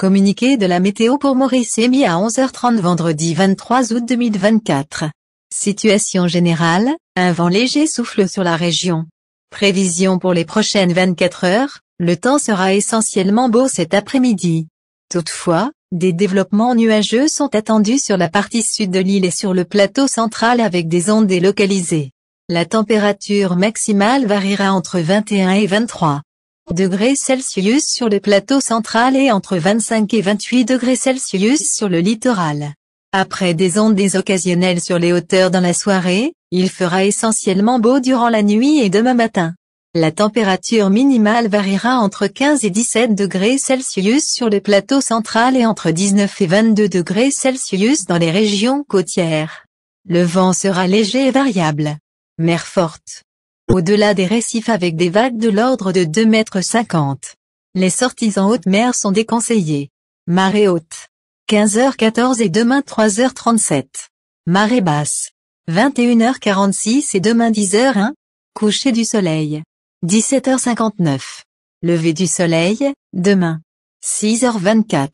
Communiqué de la météo pour Maurice Emy à 11h30 vendredi 23 août 2024. Situation générale, un vent léger souffle sur la région. Prévision pour les prochaines 24 heures, le temps sera essentiellement beau cet après-midi. Toutefois, des développements nuageux sont attendus sur la partie sud de l'île et sur le plateau central avec des ondes délocalisées. La température maximale variera entre 21 et 23 degrés Celsius sur le plateau central et entre 25 et 28 degrés Celsius sur le littoral. Après des ondes occasionnelles sur les hauteurs dans la soirée, il fera essentiellement beau durant la nuit et demain matin. La température minimale variera entre 15 et 17 degrés Celsius sur le plateau central et entre 19 et 22 degrés Celsius dans les régions côtières. Le vent sera léger et variable. Mer forte au-delà des récifs avec des vagues de l'ordre de 2,50 mètres. Les sorties en haute mer sont déconseillées. Marée haute. 15h14 et demain 3h37. Marée basse. 21h46 et demain 10h1. Coucher du soleil. 17h59. Lever du soleil, demain. 6h24.